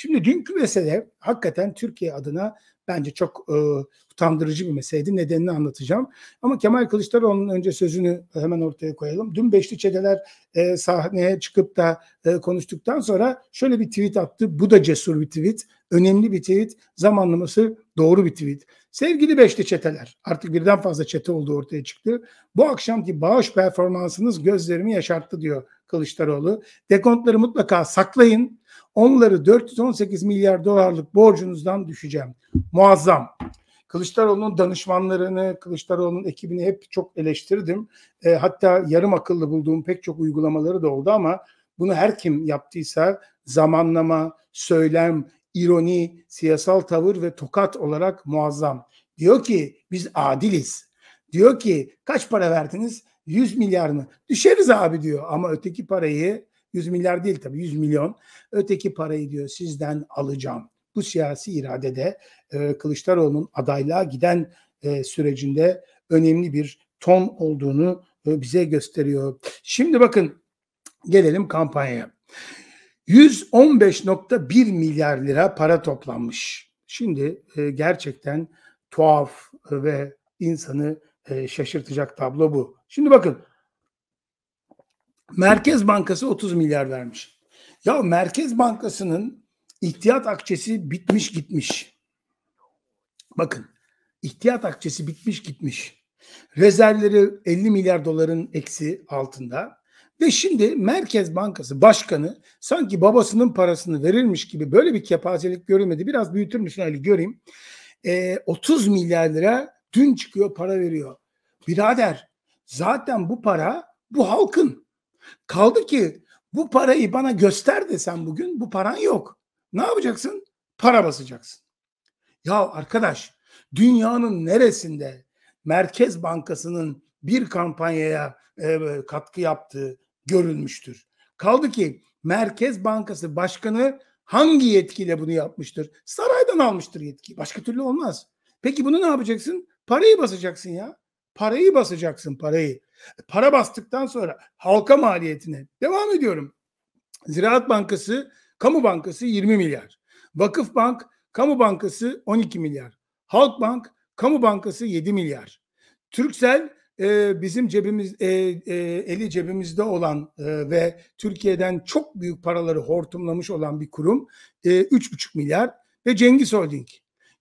Şimdi dünkü mesele hakikaten Türkiye adına bence çok e, utandırıcı bir meseleydi. Nedenini anlatacağım. Ama Kemal Kılıçdaroğlu'nun önce sözünü hemen ortaya koyalım. Dün Beşli Çeteler e, sahneye çıkıp da e, konuştuktan sonra şöyle bir tweet attı. Bu da cesur bir tweet. Önemli bir tweet. Zamanlaması doğru bir tweet. Sevgili Beşli Çeteler, artık birden fazla çete olduğu ortaya çıktı. Bu akşamki bağış performansınız gözlerimi yaşarttı diyor Kılıçdaroğlu. Dekontları mutlaka saklayın Onları 418 milyar dolarlık borcunuzdan düşeceğim. Muazzam. Kılıçdaroğlu'nun danışmanlarını, Kılıçdaroğlu'nun ekibini hep çok eleştirdim. E, hatta yarım akıllı bulduğum pek çok uygulamaları da oldu ama bunu her kim yaptıysa zamanlama, söylem, ironi, siyasal tavır ve tokat olarak muazzam. Diyor ki biz adiliz. Diyor ki kaç para verdiniz? 100 milyar mı? Düşeriz abi diyor ama öteki parayı 100 milyar değil tabii 100 milyon. Öteki parayı diyor sizden alacağım. Bu siyasi iradede e, Kılıçdaroğlu'nun adaylığa giden e, sürecinde önemli bir ton olduğunu e, bize gösteriyor. Şimdi bakın gelelim kampanyaya. 115.1 milyar lira para toplanmış. Şimdi e, gerçekten tuhaf ve insanı e, şaşırtacak tablo bu. Şimdi bakın Merkez Bankası 30 milyar vermiş. Ya Merkez Bankası'nın ihtiyat akçesi bitmiş gitmiş. Bakın ihtiyat akçesi bitmiş gitmiş. Rezervleri 50 milyar doların eksi altında. Ve şimdi Merkez Bankası Başkanı sanki babasının parasını verilmiş gibi böyle bir kepazelik görülmedi. Biraz büyütür müsün Ali göreyim. E, ee, 30 milyar lira dün çıkıyor para veriyor. Birader zaten bu para bu halkın. Kaldı ki bu parayı bana göster de sen bugün bu paran yok. Ne yapacaksın? Para basacaksın. Ya arkadaş dünyanın neresinde Merkez Bankası'nın bir kampanyaya e, katkı yaptığı görülmüştür. Kaldı ki Merkez Bankası Başkanı hangi yetkiyle bunu yapmıştır? Saraydan almıştır yetkiyi. Başka türlü olmaz. Peki bunu ne yapacaksın? Parayı basacaksın ya. Parayı basacaksın parayı. E, para bastıktan sonra halka maliyetine devam ediyorum. Ziraat Bankası, Kamu Bankası 20 milyar. Vakıf Bank, Kamu Bankası 12 milyar. Halk Bank, Kamu Bankası 7 milyar. Türksel e, bizim cebimiz e, e, eli cebimizde olan e, ve Türkiye'den çok büyük paraları hortumlamış olan bir kurum e, 3,5 milyar ve Cengiz Holding.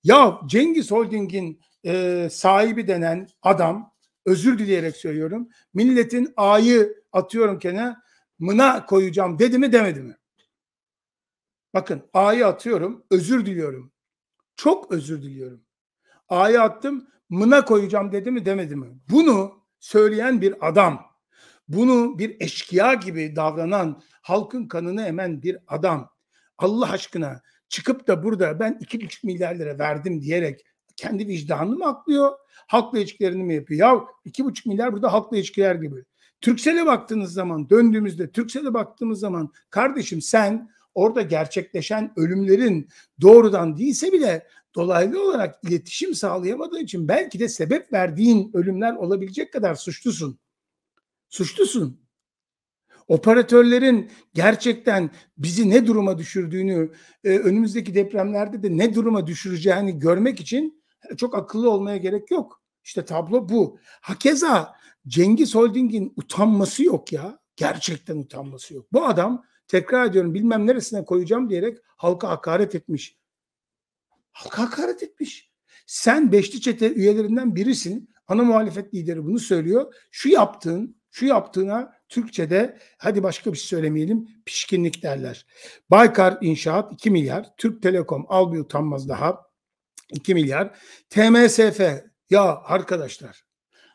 Ya Cengiz Holding'in e, sahibi denen adam özür dileyerek söylüyorum. Milletin A'yı atıyorum kenara mına koyacağım dedi mi demedi mi? Bakın A'yı atıyorum özür diliyorum. Çok özür diliyorum. A'yı attım mına koyacağım dedi mi demedi mi? Bunu söyleyen bir adam, bunu bir eşkıya gibi davranan, halkın kanını emen bir adam Allah aşkına çıkıp da burada ben iki buçuk milyar lira verdim diyerek kendi vicdanını mı aklıyor? Halkla ilişkilerini mi yapıyor? Ya iki buçuk milyar burada halkla ilişkiler gibi. Türksel'e baktığınız zaman döndüğümüzde Türksel'e baktığımız zaman kardeşim sen orada gerçekleşen ölümlerin doğrudan değilse bile dolaylı olarak iletişim sağlayamadığı için belki de sebep verdiğin ölümler olabilecek kadar suçlusun. Suçlusun. Operatörlerin gerçekten bizi ne duruma düşürdüğünü, e, önümüzdeki depremlerde de ne duruma düşüreceğini görmek için çok akıllı olmaya gerek yok. İşte tablo bu. Hakeza Cengiz Holding'in utanması yok ya. Gerçekten utanması yok. Bu adam tekrar ediyorum bilmem neresine koyacağım diyerek halka hakaret etmiş. Halka hakaret etmiş. Sen Beşli Çete üyelerinden birisin. Ana muhalefet lideri bunu söylüyor. Şu yaptığın, şu yaptığına Türkçe'de hadi başka bir şey söylemeyelim pişkinlik derler. Baykar İnşaat 2 milyar, Türk Telekom al bir utanmaz daha 2 milyar. TMSF ya arkadaşlar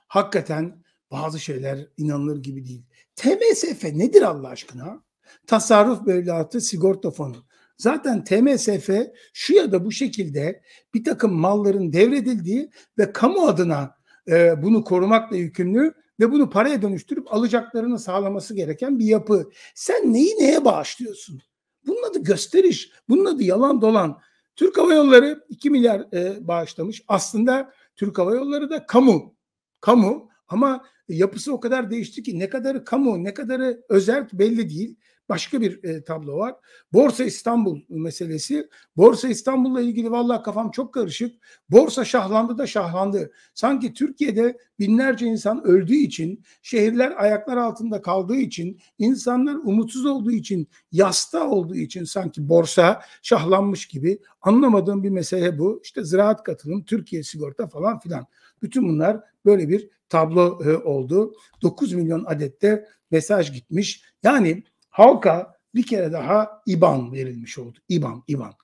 hakikaten bazı şeyler inanılır gibi değil. TMSF nedir Allah aşkına? Tasarruf mevlatı sigorta fonu. Zaten TMSF şu ya da bu şekilde bir takım malların devredildiği ve kamu adına e, bunu korumakla yükümlü ve bunu paraya dönüştürüp alacaklarını sağlaması gereken bir yapı. Sen neyi neye bağışlıyorsun? Bunun adı gösteriş, bunun adı yalan dolan. Türk Hava Yolları 2 milyar e, bağışlamış. Aslında Türk Hava Yolları da kamu. Kamu ama e, yapısı o kadar değişti ki ne kadarı kamu ne kadarı özerk belli değil. Başka bir e, tablo var. Borsa İstanbul meselesi. Borsa İstanbul'la ilgili vallahi kafam çok karışık. Borsa şahlandı da şahlandı. Sanki Türkiye'de binlerce insan öldüğü için, şehirler ayaklar altında kaldığı için, insanlar umutsuz olduğu için, yasta olduğu için sanki borsa şahlanmış gibi. Anlamadığım bir mesele bu. İşte ziraat katılım, Türkiye sigorta falan filan. Bütün bunlar böyle bir tablo e, oldu. 9 milyon adette mesaj gitmiş. Yani halka bir kere daha IBAN verilmiş oldu. IBAN, IBAN.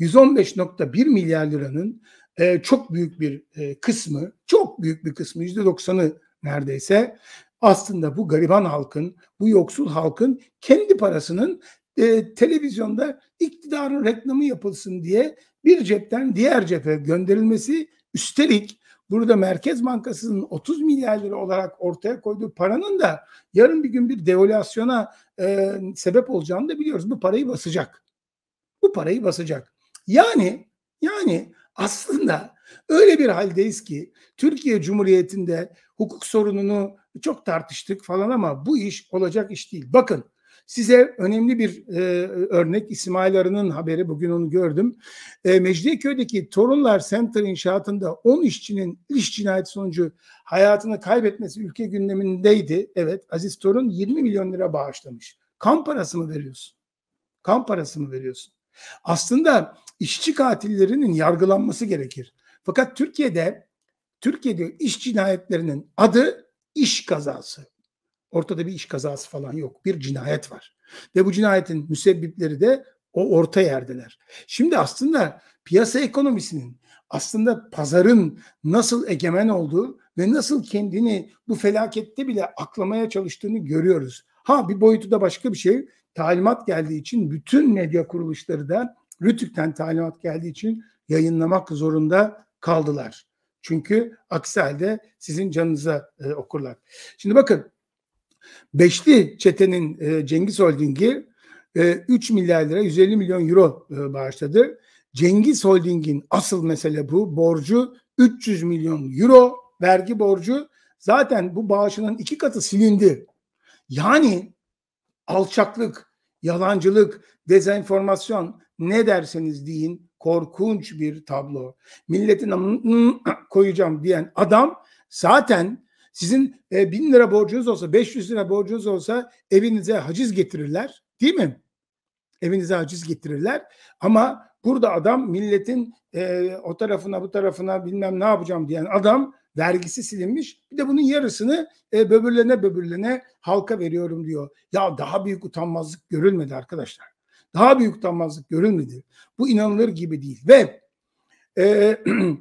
115.1 milyar liranın e, çok büyük bir e, kısmı, çok büyük bir kısmı %90'ı neredeyse aslında bu gariban halkın, bu yoksul halkın kendi parasının e, televizyonda iktidarın reklamı yapılsın diye bir cepten diğer cephe gönderilmesi üstelik burada Merkez Bankası'nın 30 milyar lira olarak ortaya koyduğu paranın da yarın bir gün bir devalüasyona e, sebep olacağını da biliyoruz. Bu parayı basacak. Bu parayı basacak. Yani yani aslında öyle bir haldeyiz ki Türkiye Cumhuriyeti'nde hukuk sorununu çok tartıştık falan ama bu iş olacak iş değil. Bakın Size önemli bir e, örnek İsmail Arı'nın haberi bugün onu gördüm. E, Mecidiyeköy'deki Torunlar Center inşaatında 10 işçinin iş cinayeti sonucu hayatını kaybetmesi ülke gündemindeydi. Evet Aziz Torun 20 milyon lira bağışlamış. Kan parası mı veriyorsun? Kan parası mı veriyorsun? Aslında işçi katillerinin yargılanması gerekir. Fakat Türkiye'de Türkiye'de iş cinayetlerinin adı iş kazası. Ortada bir iş kazası falan yok. Bir cinayet var. Ve bu cinayetin müsebbipleri de o orta yerdeler. Şimdi aslında piyasa ekonomisinin aslında pazarın nasıl egemen olduğu ve nasıl kendini bu felakette bile aklamaya çalıştığını görüyoruz. Ha bir boyutu da başka bir şey. Talimat geldiği için bütün medya kuruluşları da Rütük'ten talimat geldiği için yayınlamak zorunda kaldılar. Çünkü aksi halde sizin canınıza e, okurlar. Şimdi bakın Beşli çetenin e, Cengiz Holding'i e, 3 milyar lira 150 milyon euro e, bağışladı. Cengiz Holding'in asıl mesele bu. Borcu 300 milyon euro vergi borcu. Zaten bu bağışının iki katı silindi. Yani alçaklık, yalancılık, dezenformasyon ne derseniz deyin korkunç bir tablo. Milletin koyacağım diyen adam zaten sizin e, bin lira borcunuz olsa, 500 lira borcunuz olsa evinize haciz getirirler. Değil mi? Evinize haciz getirirler. Ama burada adam milletin e, o tarafına bu tarafına bilmem ne yapacağım diyen adam vergisi silinmiş. Bir de bunun yarısını e, böbürlene böbürlene halka veriyorum diyor. Ya daha büyük utanmazlık görülmedi arkadaşlar. Daha büyük utanmazlık görülmedi. Bu inanılır gibi değil. Ve e,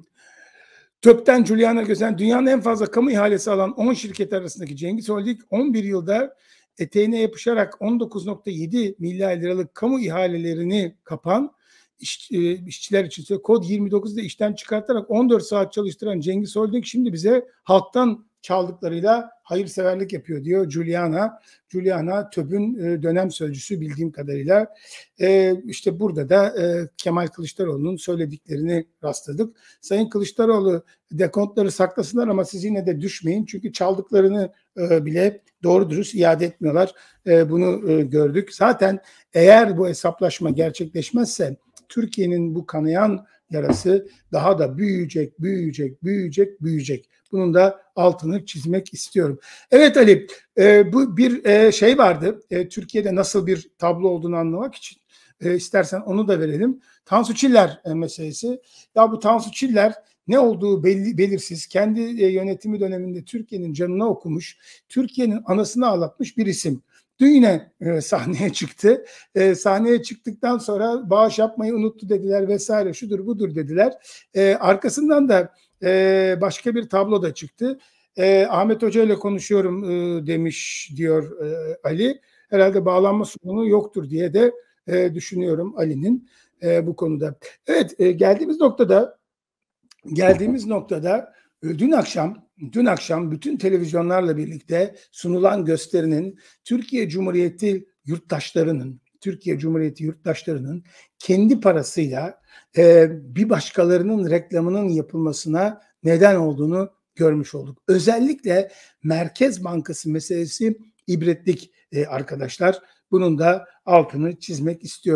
TÖP'ten Juliana Gözen dünyanın en fazla kamu ihalesi alan 10 şirket arasındaki Cengiz Holding 11 yılda eteğine yapışarak 19.7 milyar liralık kamu ihalelerini kapan iş, e, işçiler için kod 29'da işten çıkartarak 14 saat çalıştıran Cengiz Holding şimdi bize halktan çaldıklarıyla hayırseverlik yapıyor diyor Juliana. Juliana TÖB'ün e, dönem sözcüsü bildiğim kadarıyla. E, işte burada da e, Kemal Kılıçdaroğlu'nun söylediklerini rastladık. Sayın Kılıçdaroğlu dekontları saklasınlar ama siz yine de düşmeyin. Çünkü çaldıklarını e, bile doğru dürüst iade etmiyorlar. bunu gördük. Zaten eğer bu hesaplaşma gerçekleşmezse Türkiye'nin bu kanayan yarası daha da büyüyecek, büyüyecek, büyüyecek, büyüyecek. Bunun da altını çizmek istiyorum. Evet Ali, e, bu bir e, şey vardı. E, Türkiye'de nasıl bir tablo olduğunu anlamak için e, istersen onu da verelim. Tansu Çiller e, meselesi. Ya bu Tansu Çiller ne olduğu belli, belirsiz. Kendi e, yönetimi döneminde Türkiye'nin canına okumuş, Türkiye'nin anasını ağlatmış bir isim. Dün yine e, sahneye çıktı. E, sahneye çıktıktan sonra bağış yapmayı unuttu dediler vesaire şudur budur dediler. E, arkasından da e, başka bir tablo da çıktı. E, Ahmet Hoca ile konuşuyorum e, demiş diyor e, Ali. Herhalde bağlanma sorunu yoktur diye de e, düşünüyorum Ali'nin e, bu konuda. Evet e, geldiğimiz noktada geldiğimiz noktada e, dün akşam dün akşam bütün televizyonlarla birlikte sunulan gösterinin Türkiye Cumhuriyeti yurttaşlarının Türkiye Cumhuriyeti yurttaşlarının kendi parasıyla e, bir başkalarının reklamının yapılmasına neden olduğunu görmüş olduk. Özellikle Merkez Bankası meselesi ibretlik e, arkadaşlar. Bunun da altını çizmek istiyorum.